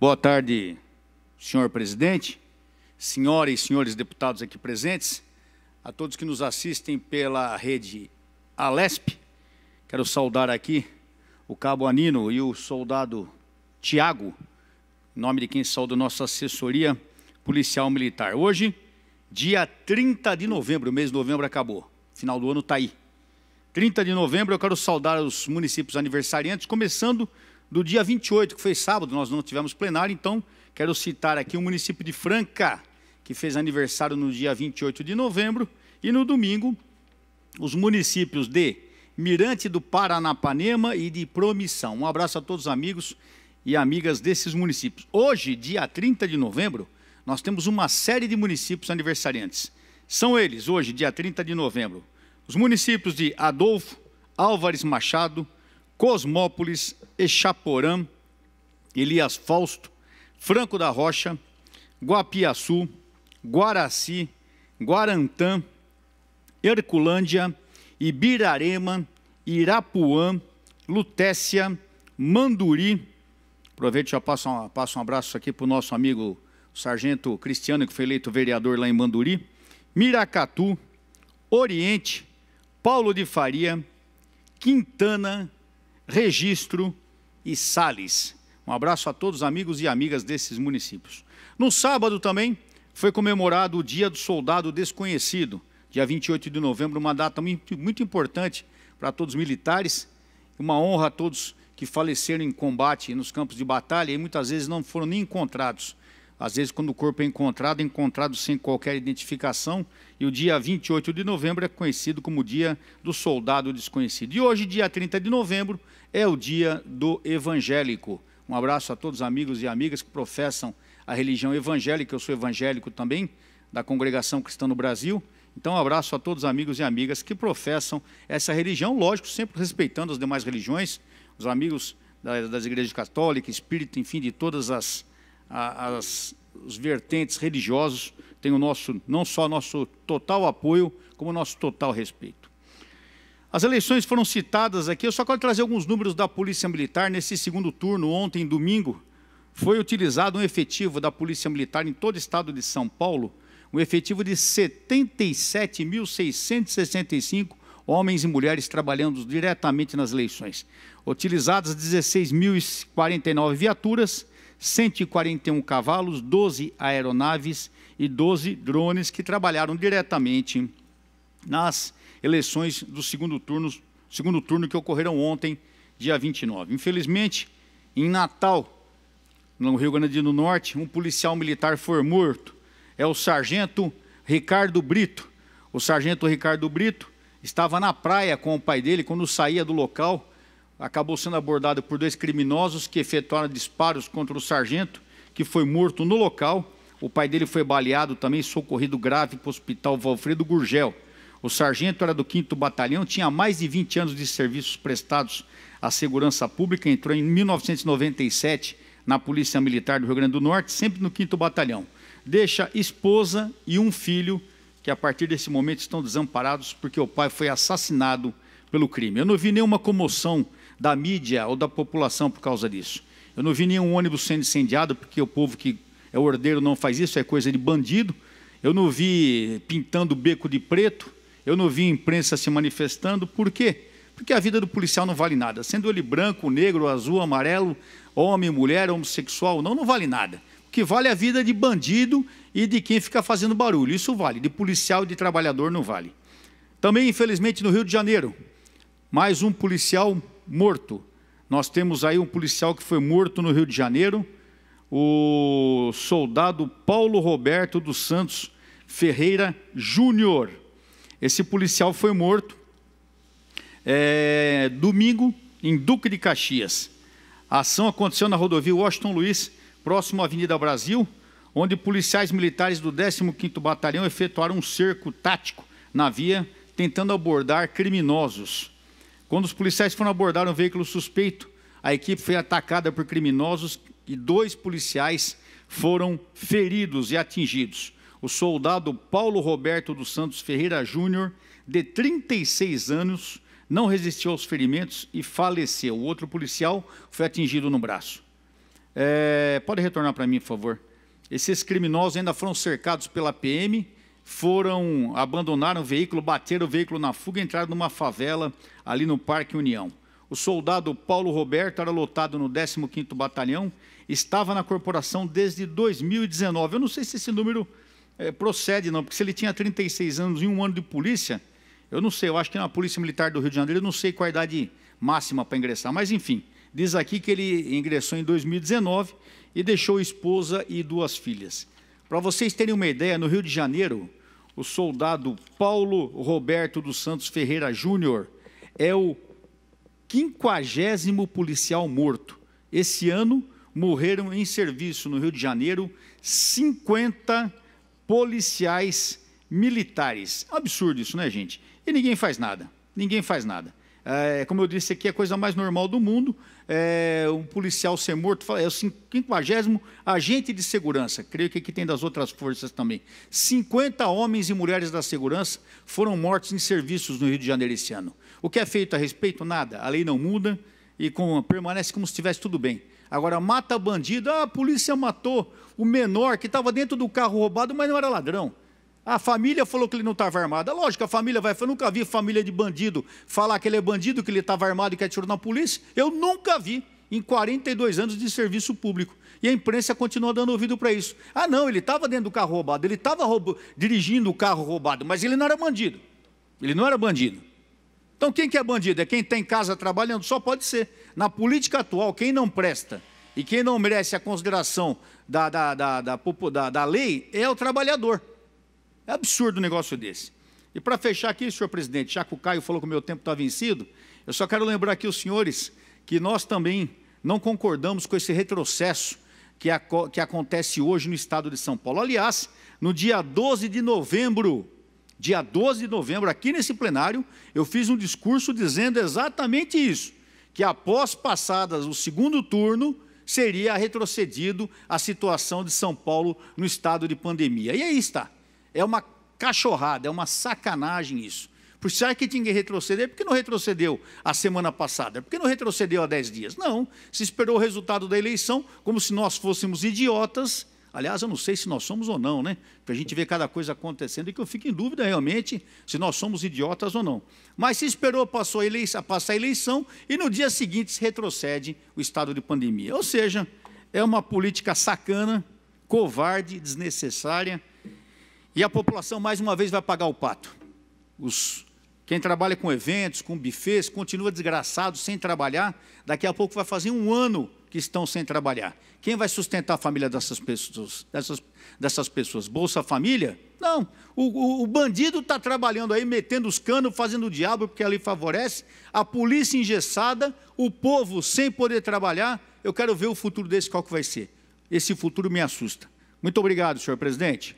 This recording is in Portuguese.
Boa tarde, senhor presidente, senhoras e senhores deputados aqui presentes, a todos que nos assistem pela rede Alesp. Quero saudar aqui o cabo Anino e o soldado Tiago, em nome de quem saúda nossa assessoria policial militar. Hoje, dia 30 de novembro, o mês de novembro acabou, final do ano está aí. 30 de novembro, eu quero saudar os municípios aniversariantes, começando do dia 28, que foi sábado, nós não tivemos plenário, então quero citar aqui o município de Franca, que fez aniversário no dia 28 de novembro, e no domingo, os municípios de Mirante do Paranapanema e de Promissão. Um abraço a todos os amigos e amigas desses municípios. Hoje, dia 30 de novembro, nós temos uma série de municípios aniversariantes. São eles, hoje, dia 30 de novembro, os municípios de Adolfo, Álvares Machado, Cosmópolis, Echaporã, Elias Fausto, Franco da Rocha, Guapiaçu, Guaraci, Guarantã, Herculândia, Ibirarema, Irapuã, Lutécia, Manduri. Aproveito já passo um, passo um abraço aqui para o nosso amigo o sargento Cristiano, que foi eleito vereador lá em Manduri, Miracatu, Oriente, Paulo de Faria, Quintana, Registro e Sales. Um abraço a todos os amigos e amigas desses municípios. No sábado também foi comemorado o Dia do Soldado Desconhecido, dia 28 de novembro, uma data muito, muito importante para todos os militares, uma honra a todos que faleceram em combate nos campos de batalha e muitas vezes não foram nem encontrados. Às vezes, quando o corpo é encontrado, é encontrado sem qualquer identificação, e o dia 28 de novembro é conhecido como o Dia do Soldado Desconhecido. E hoje, dia 30 de novembro, é o Dia do Evangélico. Um abraço a todos os amigos e amigas que professam a religião evangélica. Eu sou evangélico também, da Congregação Cristã no Brasil. Então, um abraço a todos os amigos e amigas que professam essa religião, lógico, sempre respeitando as demais religiões, os amigos das igrejas católicas, espírita, enfim, de todas as, as os vertentes religiosos têm o nosso, não só nosso total apoio, como nosso total respeito. As eleições foram citadas aqui, eu só quero trazer alguns números da Polícia Militar. Nesse segundo turno, ontem, domingo, foi utilizado um efetivo da Polícia Militar em todo o estado de São Paulo, um efetivo de 77.665 homens e mulheres trabalhando diretamente nas eleições. Utilizadas 16.049 viaturas, 141 cavalos, 12 aeronaves e 12 drones que trabalharam diretamente nas eleições do segundo turno, segundo turno que ocorreram ontem, dia 29. Infelizmente, em Natal, no Rio Grande do Norte, um policial militar foi morto. É o sargento Ricardo Brito. O sargento Ricardo Brito estava na praia com o pai dele quando saía do local acabou sendo abordado por dois criminosos que efetuaram disparos contra o sargento, que foi morto no local. O pai dele foi baleado também, socorrido grave para o hospital Valfredo Gurgel. O sargento era do 5 Batalhão, tinha mais de 20 anos de serviços prestados à segurança pública, entrou em 1997 na Polícia Militar do Rio Grande do Norte, sempre no 5 Batalhão. Deixa esposa e um filho, que a partir desse momento estão desamparados porque o pai foi assassinado pelo crime. Eu não vi nenhuma comoção da mídia ou da população por causa disso. Eu não vi nenhum ônibus sendo incendiado, porque o povo que é ordeiro não faz isso, é coisa de bandido. Eu não vi pintando o beco de preto, eu não vi imprensa se manifestando. Por quê? Porque a vida do policial não vale nada. Sendo ele branco, negro, azul, amarelo, homem, mulher, homossexual, não, não vale nada. O que vale é a vida de bandido e de quem fica fazendo barulho. Isso vale. De policial e de trabalhador não vale. Também, infelizmente, no Rio de Janeiro, mais um policial morto. Nós temos aí um policial que foi morto no Rio de Janeiro, o soldado Paulo Roberto dos Santos Ferreira Júnior. Esse policial foi morto é, domingo em Duque de Caxias. A ação aconteceu na rodovia Washington Luiz, próximo à Avenida Brasil, onde policiais militares do 15º Batalhão efetuaram um cerco tático na via, tentando abordar criminosos. Quando os policiais foram abordar um veículo suspeito, a equipe foi atacada por criminosos e dois policiais foram feridos e atingidos. O soldado Paulo Roberto dos Santos Ferreira Júnior, de 36 anos, não resistiu aos ferimentos e faleceu. O outro policial foi atingido no braço. É, pode retornar para mim, por favor. Esses criminosos ainda foram cercados pela PM foram, abandonaram o veículo, bateram o veículo na fuga e entraram numa favela ali no Parque União. O soldado Paulo Roberto era lotado no 15º Batalhão, estava na corporação desde 2019. Eu não sei se esse número é, procede não, porque se ele tinha 36 anos e um ano de polícia, eu não sei, eu acho que na Polícia Militar do Rio de Janeiro, eu não sei qual a idade máxima para ingressar, mas enfim, diz aqui que ele ingressou em 2019 e deixou esposa e duas filhas. Para vocês terem uma ideia, no Rio de Janeiro, o soldado Paulo Roberto dos Santos Ferreira Júnior é o quinquagésimo policial morto. Esse ano morreram em serviço no Rio de Janeiro 50 policiais militares. Absurdo isso, né, gente? E ninguém faz nada. Ninguém faz nada. É, como eu disse aqui, é a coisa mais normal do mundo é, um policial ser morto, é o 50 agente de segurança, creio que aqui tem das outras forças também. 50 homens e mulheres da segurança foram mortos em serviços no Rio de Janeiro esse ano. O que é feito a respeito? Nada, a lei não muda e com, permanece como se estivesse tudo bem. Agora, mata bandido, ah, a polícia matou o menor que estava dentro do carro roubado, mas não era ladrão. A família falou que ele não estava armado. É lógico, a família vai. Eu nunca vi família de bandido falar que ele é bandido, que ele estava armado e que atirou na polícia. Eu nunca vi em 42 anos de serviço público. E a imprensa continua dando ouvido para isso. Ah, não, ele estava dentro do carro roubado, ele estava roubo... dirigindo o carro roubado, mas ele não era bandido. Ele não era bandido. Então, quem que é bandido? É quem está em casa trabalhando? Só pode ser. Na política atual, quem não presta e quem não merece a consideração da, da, da, da, da lei é o trabalhador. É absurdo um negócio desse. E para fechar aqui, senhor presidente, já que o Caio falou que o meu tempo está vencido, eu só quero lembrar aqui os senhores que nós também não concordamos com esse retrocesso que, a, que acontece hoje no estado de São Paulo. Aliás, no dia 12 de novembro, dia 12 de novembro, aqui nesse plenário, eu fiz um discurso dizendo exatamente isso, que após passadas o segundo turno, seria retrocedido a situação de São Paulo no estado de pandemia. E aí está. É uma cachorrada, é uma sacanagem isso. Por será que tinha que retroceder? Por que não retrocedeu a semana passada? Por que não retrocedeu há 10 dias? Não, se esperou o resultado da eleição como se nós fôssemos idiotas. Aliás, eu não sei se nós somos ou não, né? Para a gente ver cada coisa acontecendo e que eu fico em dúvida realmente se nós somos idiotas ou não. Mas se esperou passou a eleição, passar a eleição e no dia seguinte se retrocede o estado de pandemia. Ou seja, é uma política sacana, covarde, desnecessária e a população, mais uma vez, vai pagar o pato. Os, quem trabalha com eventos, com bufês, continua desgraçado sem trabalhar. Daqui a pouco vai fazer um ano que estão sem trabalhar. Quem vai sustentar a família dessas pessoas? Dessas, dessas pessoas? Bolsa Família? Não. O, o, o bandido está trabalhando aí, metendo os canos, fazendo o diabo, porque ali favorece. A polícia engessada, o povo sem poder trabalhar. Eu quero ver o futuro desse qual que vai ser. Esse futuro me assusta. Muito obrigado, senhor presidente.